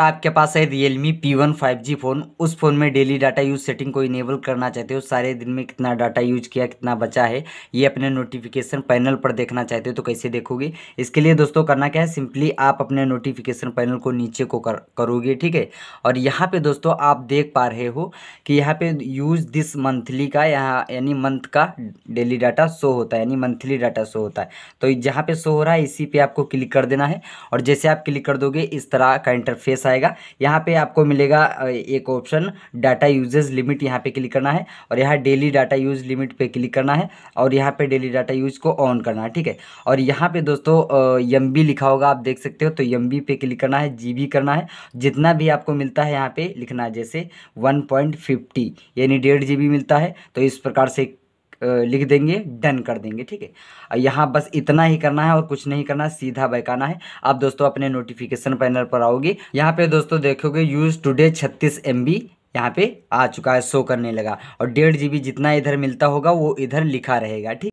आपके पास है Realme P one five G phone उस फ़ोन में डेली डाटा यूज सेटिंग को इनेबल करना चाहते हो सारे दिन में कितना डाटा यूज किया कितना बचा है ये अपने नोटिफिकेशन पैनल पर देखना चाहते हो तो कैसे देखोगे इसके लिए दोस्तों करना क्या है सिंपली आप अपने नोटिफिकेशन पैनल को नीचे को कर, करोगे ठीक है और यहाँ पर दोस्तों आप देख पा रहे हो कि यहाँ पर यूज़ दिस मंथली का यहाँ यानी मंथ का डेली डाटा शो होता है यानी मंथली डाटा शो होता है तो जहाँ पर शो हो रहा है इसी पर आपको क्लिक कर देना है और जैसे आप क्लिक कर दोगे इस तरह का इंटरफेस आएगा यहाँ पे आपको मिलेगा एक ऑप्शन डाटा यूजेज लिमिट यहाँ पे क्लिक करना है और यहाँ डेली डाटा यूज लिमिट पे क्लिक करना है और यहाँ पे डेली डाटा यूज को ऑन करना है ठीक है और यहाँ पे दोस्तों यम लिखा होगा आप देख सकते हो तो यम पे क्लिक करना है जी करना है जितना भी आपको मिलता है यहाँ पे लिखना जैसे वन यानी डेढ़ मिलता है तो इस प्रकार से लिख देंगे डन कर देंगे ठीक है यहाँ बस इतना ही करना है और कुछ नहीं करना है सीधा बहकाना है आप दोस्तों अपने नोटिफिकेशन पैनल पर आओगे यहाँ पे दोस्तों देखोगे यूज़ टूडे छत्तीस एम यहाँ पे आ चुका है शो करने लगा और डेढ़ जी जितना इधर मिलता होगा वो इधर लिखा रहेगा ठीक